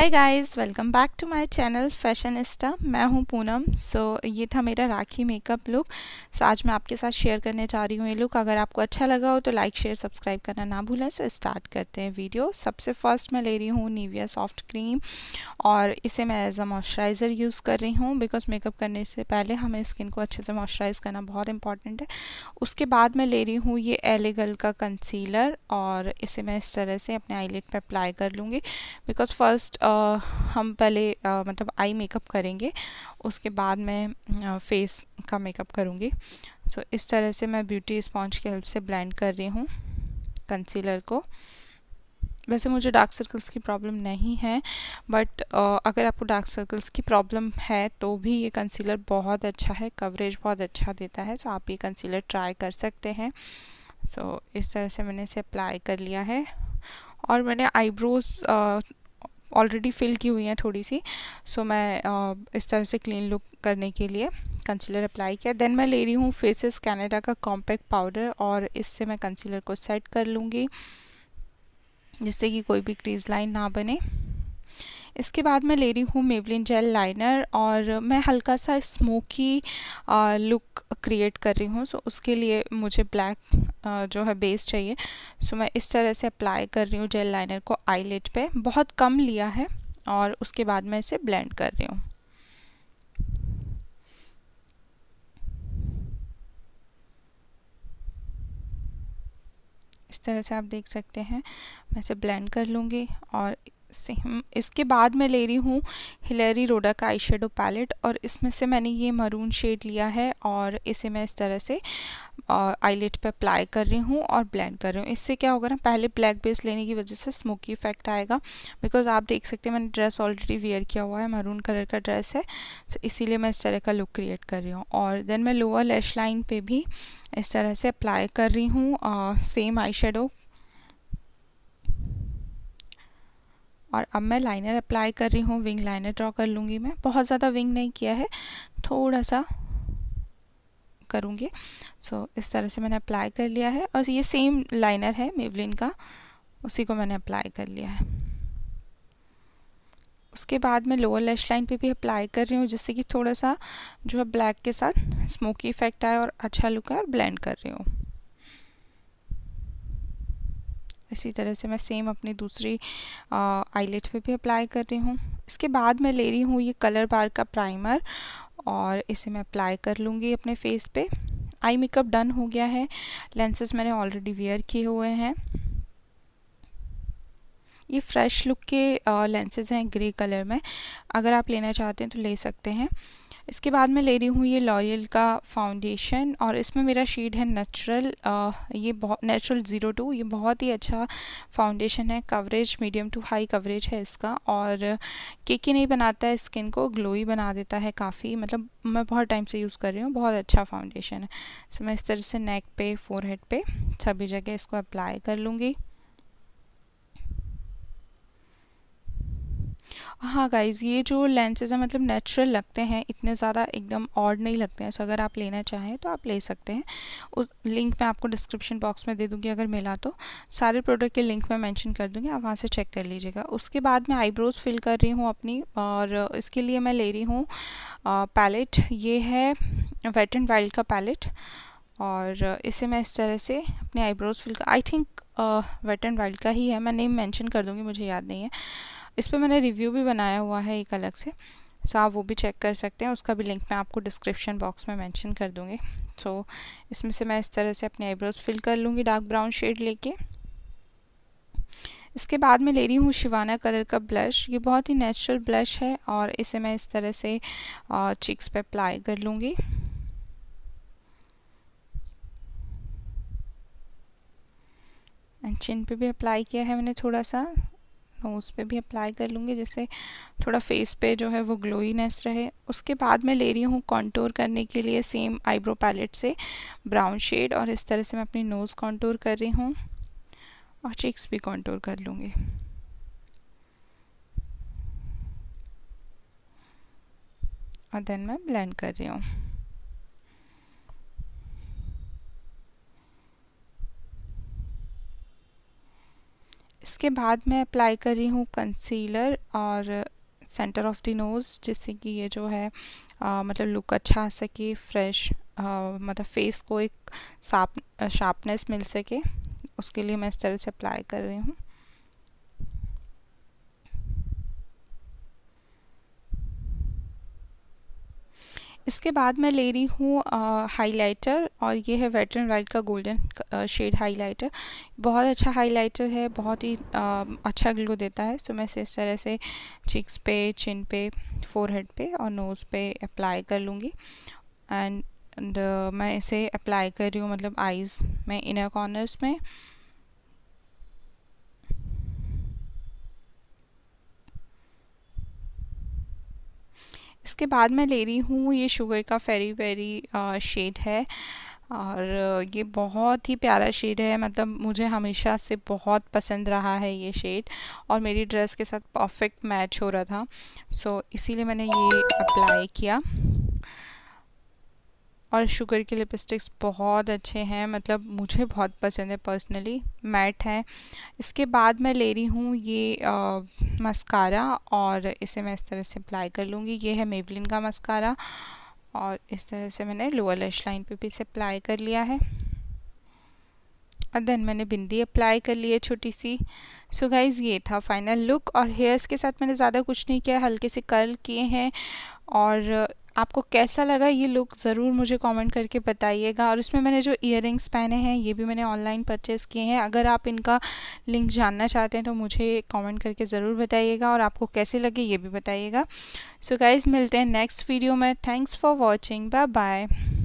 hi guys welcome back to my channel fashionista मैं हूँ पूनम सो so, ये था मेरा राखी मेकअप लुक सो आज मैं आपके साथ शेयर करने जा रही हूँ ये लुक अगर आपको अच्छा लगा हो तो लाइक शेयर सब्सक्राइब करना ना भूलें सो so, स्टार्ट करते हैं वीडियो सबसे फर्स्ट मैं ले रही हूँ नीविया सॉफ्ट क्रीम और इसे मैं एज अ मॉइस्चराइज़र यूज़ कर रही हूँ बिकॉज मेकअप करने से पहले हमें स्किन को अच्छे से मॉइस्चराइज़ करना बहुत इंपॉर्टेंट है उसके बाद मैं ले रही हूँ ये एलेगल का कंसीलर और इसे मैं इस तरह से अपने आईलेट पर अप्लाई कर लूँगी बिकॉज फर्स्ट हम पहले मतलब आई मेकअप करेंगे उसके बाद मैं फेस का मेकअप करूँगी सो इस तरह से मैं ब्यूटी स्पॉन्ज की हेल्प से ब्लेंड कर रही हूँ कंसीलर को वैसे मुझे डार्क सर्कल्स की प्रॉब्लम नहीं है बट अगर आपको डार्क सर्कल्स की प्रॉब्लम है तो भी ये कंसीलर बहुत अच्छा है कवरेज बहुत अच्छा देता है सो आप ये कंसीलर ट्राई कर सकते हैं सो इस तरह से मैंने इसे अप्लाई कर लिया है और मैंने आईब्रोज ऑलरेडी फिल की हुई हैं थोड़ी सी सो so, मैं uh, इस तरह से क्लीन लुक करने के लिए कंसीलर अप्लाई किया देन मैं ले रही हूँ फेसेस कैनेडा का कॉम्पैक्ट पाउडर और इससे मैं कंसीलर को सेट कर लूँगी जिससे कि कोई भी क्रीज लाइन ना बने इसके बाद मैं ले रही हूँ मेवलिन जेल लाइनर और मैं हल्का सा स्मोकी लुक क्रिएट कर रही हूँ सो उसके लिए मुझे ब्लैक जो है बेस चाहिए सो मैं इस तरह से अप्लाई कर रही हूँ जेल लाइनर को आईलेट पे बहुत कम लिया है और उसके बाद मैं इसे ब्लेंड कर रही हूँ इस तरह से आप देख सकते हैं मैं इसे ब्लेंड कर लूँगी और सेम इसके बाद मैं ले रही हूँ हिलेरी रोडा का आई शेडो पैलेट और इसमें से मैंने ये मरून शेड लिया है और इसे मैं इस तरह से आईलेट पे अप्लाई कर रही हूँ और ब्लेंड कर रही हूँ इससे क्या होगा ना पहले ब्लैक बेस लेने की वजह से स्मोकी इफेक्ट आएगा बिकॉज आप देख सकते हैं मैंने ड्रेस ऑलरेडी वेयर किया हुआ है मरून कलर का ड्रेस है तो इसीलिए मैं इस तरह का लुक क्रिएट कर रही हूँ और देन मैं लोअर लेश लाइन पर भी इस तरह से अप्लाई कर रही हूँ सेम आई शेडो और अब मैं लाइनर अप्लाई कर रही हूँ विंग लाइनर ड्रॉ कर लूँगी मैं बहुत ज़्यादा विंग नहीं किया है थोड़ा सा करूँगी सो so, इस तरह से मैंने अप्लाई कर लिया है और ये सेम लाइनर है मेवलिन का उसी को मैंने अप्लाई कर लिया है उसके बाद मैं लोअर लेश लाइन पे भी अप्लाई कर रही हूँ जिससे कि थोड़ा सा जो है ब्लैक के साथ स्मोकी इफेक्ट आए और अच्छा लुक है और ब्लेंड कर रही हूँ इसी तरह से मैं सेम अपनी दूसरी आईलेट पे भी अप्लाई कर रही हूँ इसके बाद मैं ले रही हूँ ये कलर बार का प्राइमर और इसे मैं अप्लाई कर लूँगी अपने फेस पे आई मेकअप डन हो गया है लेंसेज मैंने ऑलरेडी वेयर किए हुए हैं ये फ्रेश लुक के लेंसेज हैं ग्रे कलर में अगर आप लेना चाहते हैं तो ले सकते हैं इसके बाद मैं ले रही हूँ ये लॉरियल का फाउंडेशन और इसमें मेरा शेड है नेचुरल ये बहुत नेचुरल ज़ीरो टू ये बहुत ही अच्छा फाउंडेशन है coverage medium to high coverage है इसका और केकी नहीं बनाता है स्किन को ग्लोई बना देता है काफ़ी मतलब मैं बहुत टाइम से यूज़ कर रही हूँ बहुत अच्छा फाउंडेशन है सो मैं इस तरह से नेक पे फोरहेड पे सभी जगह इसको अप्लाई कर लूँगी हाँ गाइज़ ये जो लेंसेज हैं मतलब नेचुरल लगते हैं इतने ज़्यादा एकदम ऑड नहीं लगते हैं सो अगर आप लेना चाहें तो आप ले सकते हैं उस लिंक मैं आपको डिस्क्रिप्शन बॉक्स में दे दूँगी अगर मिला तो सारे प्रोडक्ट के लिंक मैं मैंशन कर दूँगी आप वहाँ से चेक कर लीजिएगा उसके बाद मैं आईब्रोज़ फिल कर रही हूँ अपनी और इसके लिए मैं ले रही हूँ पैलेट ये है वेट एंड वाइल्ड का पैलेट और इसे मैं इस तरह से अपने eyebrows fill I think wet and wild का ही है मैं नेम मेंशन कर दूँगी मुझे याद नहीं है इस पर मैंने रिव्यू भी बनाया हुआ है एक अलग से सो आप वो भी चेक कर सकते हैं उसका भी लिंक मैं आपको डिस्क्रिप्शन बॉक्स में मैंशन कर दूँगी सो इसमें से मैं इस तरह से अपने आईब्रोज फिल कर लूँगी डार्क ब्राउन शेड लेके इसके बाद मैं ले रही हूँ शिवाना कलर का ब्लश ये बहुत ही नेचुरल ब्लश है और इसे मैं इस तरह से चिक्स पे अप्लाई कर लूँगी एंड चिन पे भी अप्लाई किया है मैंने थोड़ा सा नोज़ पे भी अप्लाई कर लूँगी जिससे थोड़ा फेस पे जो है वो ग्लोइनेस रहे उसके बाद मैं ले रही हूँ कॉन्टोर करने के लिए सेम आईब्रो पैलेट से ब्राउन शेड और इस तरह से मैं अपनी नोज़ कॉन्टोर कर रही हूँ और चिक्स भी कॉन्टोर कर लूँगी और देन मैं ब्लेंड कर रही हूँ इसके बाद मैं अप्लाई कर रही हूँ कंसीलर और सेंटर ऑफ द नोज़ जिससे कि ये जो है आ, मतलब लुक अच्छा आ सके फ्रेश मतलब फेस को एक साप शार्पनेस मिल सके उसके लिए मैं इस तरह से अप्लाई कर रही हूँ इसके बाद मैं ले रही हूँ हाइलाइटर और ये है वेट एंड वाइट का गोल्डन शेड हाइलाइटर बहुत अच्छा हाइलाइटर है बहुत ही आ, अच्छा ग्लो देता है सो मैं इसे इस तरह से चिक्स पे चिन पे फोरहेड पे और नोज़ पे अप्लाई कर लूँगी एंड मैं इसे अप्लाई कर रही हूँ मतलब आइज़ में इनर कॉर्नर्स में इसके बाद मैं ले रही हूँ ये शुगर का फेरी वेरी शेड है और ये बहुत ही प्यारा शेड है मतलब मुझे हमेशा से बहुत पसंद रहा है ये शेड और मेरी ड्रेस के साथ परफेक्ट मैच हो रहा था सो so, इसीलिए मैंने ये अप्लाई किया और शुगर के लिपस्टिक्स बहुत अच्छे हैं मतलब मुझे बहुत पसंद है पर्सनली मैट है इसके बाद मैं ले रही हूँ ये मस्कारा और इसे मैं इस तरह से अप्लाई कर लूँगी ये है मेवलिन का मस्कारा और इस तरह से मैंने लोअर लश लाइन पे भी इसे अप्लाई कर लिया है और देन मैंने बिंदी अप्लाई कर ली है छोटी सी सो so गाइज़ ये था फाइनल लुक और हेयर्स के साथ मैंने ज़्यादा कुछ नहीं किया हल्के से कर्ल किए हैं और आपको कैसा लगा ये लुक ज़रूर मुझे कमेंट करके बताइएगा और इसमें मैंने जो इयर पहने हैं ये भी मैंने ऑनलाइन परचेज़ किए हैं अगर आप इनका लिंक जानना चाहते हैं तो मुझे कमेंट करके ज़रूर बताइएगा और आपको कैसे लगे ये भी बताइएगा सो so गाइज़ मिलते हैं नेक्स्ट वीडियो में thanks for watching bye bye